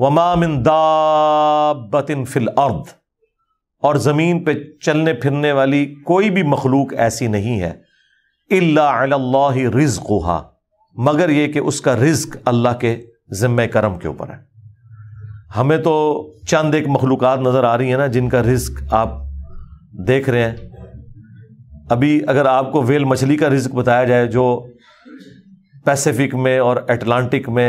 वमामिन दाबतिन fill अर्द और ज़मीन पर चलने फिरने वाली कोई भी मखलूक ऐसी नहीं है इल्ला रिज़्क़ुहा मगर ये कि उसका रिज्क अल्लाह के ज़िम्मे करम के ऊपर है हमें तो चंद एक मखलूक नज़र आ रही हैं ना जिनका रिज्क आप देख रहे हैं अभी अगर आपको वेल मछली का रिज्क बताया जाए जो पैसिफिक में और अटलांटिक में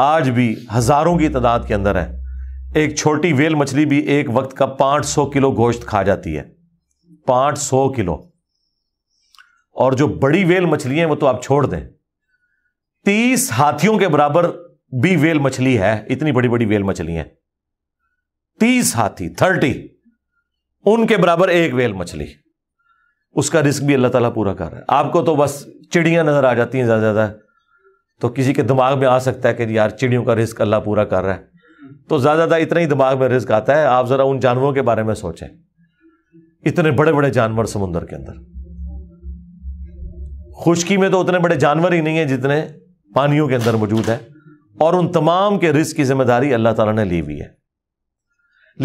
आज भी हज़ारों की तादाद के अंदर है एक छोटी वेल मछली भी एक वक्त का 500 किलो गोश्त खा जाती है 500 किलो और जो बड़ी वेल मछली है वो तो आप छोड़ दें तीस हाथियों के बराबर भी वेल मछली है इतनी बड़ी बड़ी वेल मछली है तीस हाथी थर्टी उनके बराबर एक वेल मछली उसका रिस्क भी अल्लाह ताला पूरा कर रहा है आपको तो बस चिड़ियां नजर आ जाती हैं ज्यादा ज्यादा तो किसी के दिमाग में आ सकता है कि यार चिड़ियों का रिस्क अल्लाह पूरा कर रहा है तो ज़्यादा ज़्यादा इतना ही दिमाग में रिस्क आता है आप ज़रा उन जानवरों के बारे में सोचें इतने बड़े बड़े जानवर समुंदर के अंदर खुश्की में तो उतने बड़े जानवर ही नहीं है जितने पानियों के अंदर मौजूद है और उन तमाम के रिस्क की जिम्मेदारी अल्लाह तला ने ली हुई है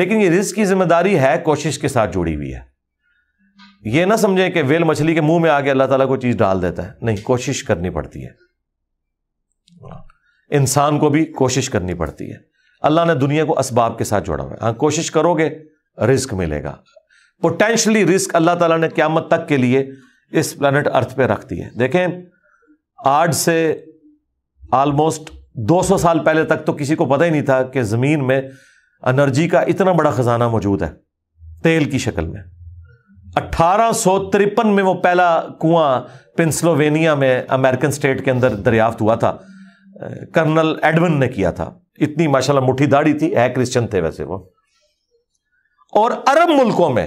लेकिन ये रिस्क की जिम्मेदारी है कोशिश के साथ जुड़ी हुई है ये ना समझे कि वेल मछली के मुंह में आके अल्लाह ताला को चीज़ डाल देता है नहीं कोशिश करनी पड़ती है इंसान को भी कोशिश करनी पड़ती है अल्लाह ने दुनिया को इसबाब के साथ जोड़ा हुआ है हाँ, कोशिश करोगे रिस्क मिलेगा पोटेंशली रिस्क अल्लाह ताला ने क्या तक के लिए इस प्लानट अर्थ पे रख दी है देखें आज से आलमोस्ट 200 साल पहले तक तो किसी को पता ही नहीं था कि ज़मीन में एनर्जी का इतना बड़ा ख़जाना मौजूद है तेल की शक्ल में अट्ठारह में वो पहला कुआं पेंसिलोवेनिया में अमेरिकन स्टेट के अंदर दरियाफ्त हुआ था कर्नल एडमन ने किया था इतनी माशाल्लाह मुट्ठी दाढ़ी थी है क्रिश्चियन थे वैसे वो और अरब मुल्कों में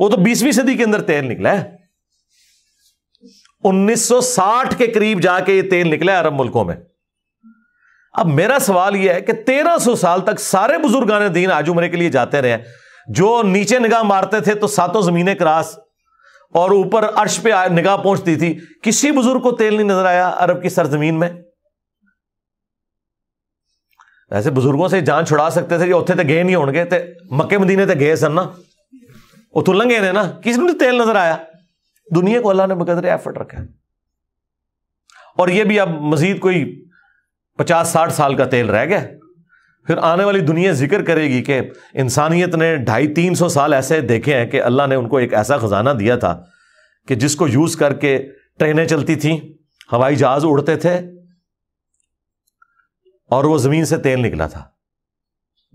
वो तो बीसवीं सदी के अंदर तेल निकला है 1960 के करीब जाके ये तेल निकला अरब मुल्कों में अब मेरा सवाल यह है कि 1300 साल तक सारे बुजुर्गान दीन आज के लिए जाते रहे जो नीचे निगाह मारते थे तो सातों जमीने क्रास और ऊपर अर्श पे निगाह पहुंचती थी किसी बुजुर्ग को तेल नहीं नजर आया अरब की सरजमीन में ऐसे बुजुर्गों से जान छुड़ा सकते थे उत्थे तो गए नहीं होंगे तो मक्के मदीने तो गए सन ना तो लंघे ने ना किसी ने तेल नजर आया दुनिया को अल्लाह ने बकदर एफर्ट रखा है और यह भी अब मजीद कोई पचास साठ साल का तेल रह गया फिर आने वाली दुनिया जिक्र करेगी कि इंसानियत ने ढाई तीन सौ साल ऐसे देखे हैं कि अल्लाह ने उनको एक ऐसा ख़जाना दिया था कि जिसको यूज़ करके ट्रेनें चलती थी हवाई जहाज़ उड़ते थे और वो ज़मीन से तेल निकला था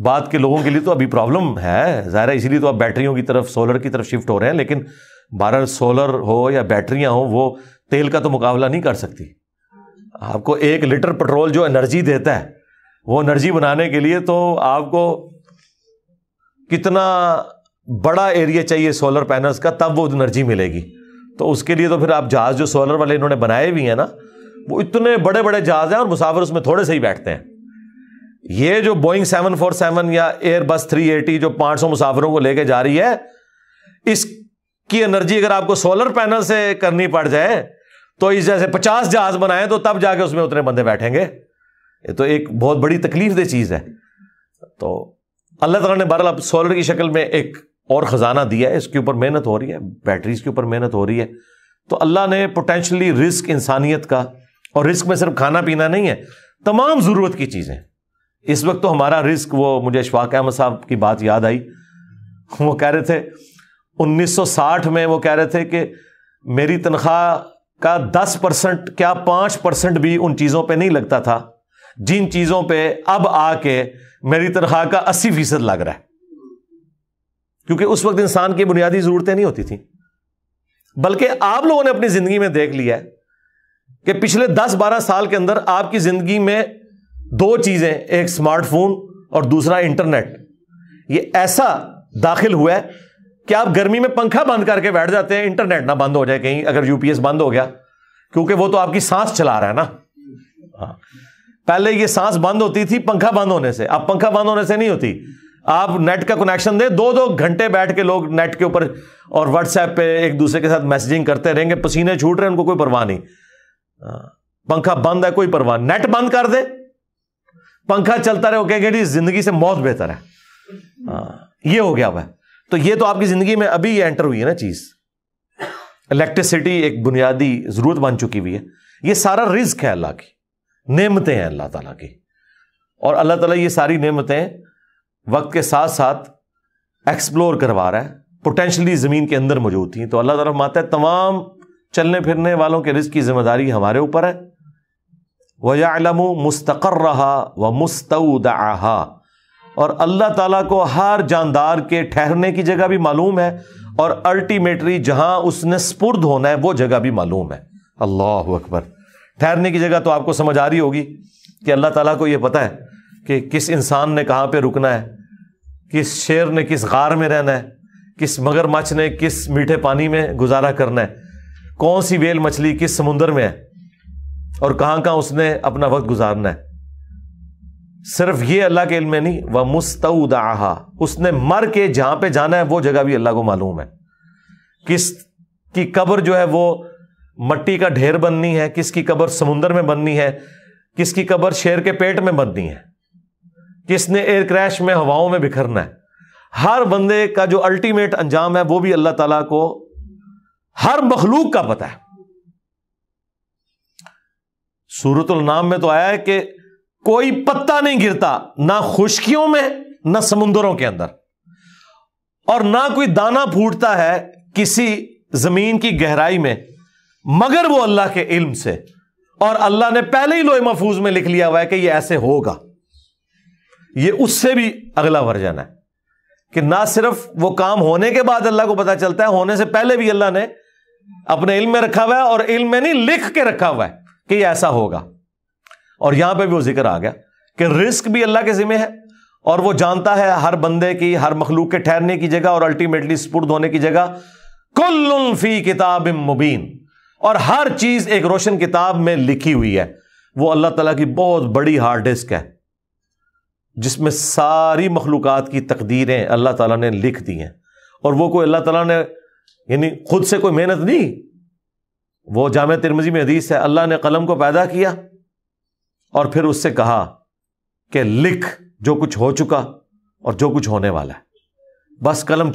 बात के लोगों के लिए तो अभी प्रॉब्लम है ज़ाहिर इसीलिए तो आप बैटरियों की तरफ सोलर की तरफ शिफ्ट हो रहे हैं लेकिन भारत सोलर हो या बैटरियाँ हो वो तेल का तो मुकाबला नहीं कर सकती आपको एक लीटर पेट्रोल जो एनर्जी देता है वो एनर्जी बनाने के लिए तो आपको कितना बड़ा एरिया चाहिए सोलर पैनल्स का तब वो एनर्जी मिलेगी तो उसके लिए तो फिर आप जहाज़ जो सोलर वाले इन्होंने बनाए भी हैं ना वो इतने बड़े बड़े जहाज़ हैं और मुसाफिर उसमें थोड़े से ही बैठते हैं ये जो बोइंग सेवन फोर सेवन या एयर बस थ्री एटी जो पांच सौ मुसाफिरों को लेके जा रही है इसकी एनर्जी अगर आपको सोलर पैनल से करनी पड़ जाए तो इस जैसे पचास जहाज बनाए तो तब जाके उसमें उतने बंदे बैठेंगे ये तो एक बहुत बड़ी तकलीफ दे चीज़ है तो अल्लाह ताला ने बहर अब सोलर की शक्ल में एक और ख़जाना दिया है इसके ऊपर मेहनत हो रही है बैटरीज के ऊपर मेहनत हो रही है तो अल्लाह ने पोटेंशली रिस्क इंसानियत का और रिस्क में सिर्फ खाना पीना नहीं है तमाम ज़रूरत की चीज़ें इस वक्त तो हमारा रिस्क वो मुझे अशफाक अहमद साहब की बात याद आई वो कह रहे थे 1960 में वो कह रहे थे कि मेरी तनख्वाह का 10 परसेंट क्या 5 परसेंट भी उन चीज़ों पे नहीं लगता था जिन चीज़ों पे अब आके मेरी तनख्वाह का अस्सी फीसद लग रहा है क्योंकि उस वक्त इंसान की बुनियादी ज़रूरतें नहीं होती थी बल्कि आप लोगों ने अपनी ज़िंदगी में देख लिया है कि पिछले दस बारह साल के अंदर आपकी ज़िंदगी में दो चीज़ें एक स्मार्टफोन और दूसरा इंटरनेट ये ऐसा दाखिल हुआ है कि आप गर्मी में पंखा बंद करके बैठ जाते हैं इंटरनेट ना बंद हो जाए कहीं अगर यूपीएस बंद हो गया क्योंकि वो तो आपकी सांस चला रहा है ना हाँ पहले ये सांस बंद होती थी पंखा बंद होने से अब पंखा बंद होने से नहीं होती आप नेट का कनेक्शन दे दो दो घंटे बैठ के लोग नेट के ऊपर और व्हाट्सएप पे एक दूसरे के साथ मैसेजिंग करते रहेंगे पसीने छूट रहे हैं उनको कोई परवाह नहीं हाँ, पंखा बंद है कोई परवाह नेट बंद कर दे पंखा चलता रहे कहेंगे जी जिंदगी से मौत बेहतर है आ, हाँ, ये हो गया वह तो ये तो आपकी जिंदगी में अभी ये एंटर हुई है ना चीज इलेक्ट्रिसिटी एक बुनियादी जरूरत बन चुकी हुई है ये सारा रिस्क है अल्लाह की नेमतें हैं अल्लाह ताला की और अल्लाह ताला ये सारी नेमतें वक्त के साथ साथ एक्सप्लोर करवा रहा है पोटेंशली ज़मीन के अंदर मौजूद थी तो अल्लाह ताला माता है तमाम चलने फिरने वालों के रिस्क की जिम्मेदारी हमारे ऊपर है वह वयालम मुस्तकर रहा व मुस्तऊद आहा और अल्लाह ताला को हर जानदार के ठहरने की जगह भी मालूम है और अल्टीमेटली जहां उसने स्पुर्द होना है वो जगह भी मालूम है अल्लाह अकबर ठहरने की जगह तो आपको समझ आ रही होगी कि अल्लाह ताला को यह पता है कि किस इंसान ने कहाँ पे रुकना है किस शेर ने किस गार में रहना है किस मगर मछ ने किस मीठे पानी में गुजारा करना है कौन सी वेल मछली किस समुंदर में है और कहाँ कहाँ उसने अपना वक्त गुजारना है सिर्फ ये अल्लाह के इल्म में नहीं वह मुस्तऊद आहा उसने मर के जहां पे जाना है वो जगह भी अल्लाह को मालूम है किस की कब्र जो है वो मट्टी का ढेर बननी है किसकी कबर समुंदर में बननी है किसकी कबर शेर के पेट में बननी है किसने एयर क्रैश में हवाओं में बिखरना है हर बंदे का जो अल्टीमेट अंजाम है वो भी अल्लाह ताला को हर मखलूक का पता है सूरतुल नाम में तो आया है कि कोई पत्ता नहीं गिरता ना खुशकियों में ना समुंदरों के अंदर और ना कोई दाना फूटता है किसी जमीन की गहराई में मगर वो अल्लाह के इल्म से और अल्लाह ने पहले ही लोहे महफूज में लिख लिया हुआ है कि ये ऐसे होगा ये उससे भी अगला वर्जन है कि ना सिर्फ वो काम होने के बाद अल्लाह को पता चलता है होने से पहले भी अल्लाह ने अपने इल्म में रखा हुआ है और इल्म में नहीं लिख के रखा हुआ है कि ये ऐसा होगा और यहां पे भी वो जिक्र आ गया कि रिस्क भी अल्लाह के जिम्मे है और वो जानता है हर बंदे की हर मखलूक के ठहरने की जगह और अल्टीमेटली स्पुर्द होने की जगह कुल्फी किताब मुबीन और हर चीज एक रोशन किताब में लिखी हुई है वो अल्लाह तला की बहुत बड़ी हार्ड डिस्क है जिसमें सारी मखलूक की तकदीरें अल्लाह तला ने लिख दी हैं और वो कोई अल्लाह तला ने यानी खुद से कोई मेहनत नहीं वो जाम तिरमजी में हदीस है अल्लाह ने कलम को पैदा किया और फिर उससे कहा कि लिख जो कुछ हो चुका और जो कुछ होने वाला है बस कलम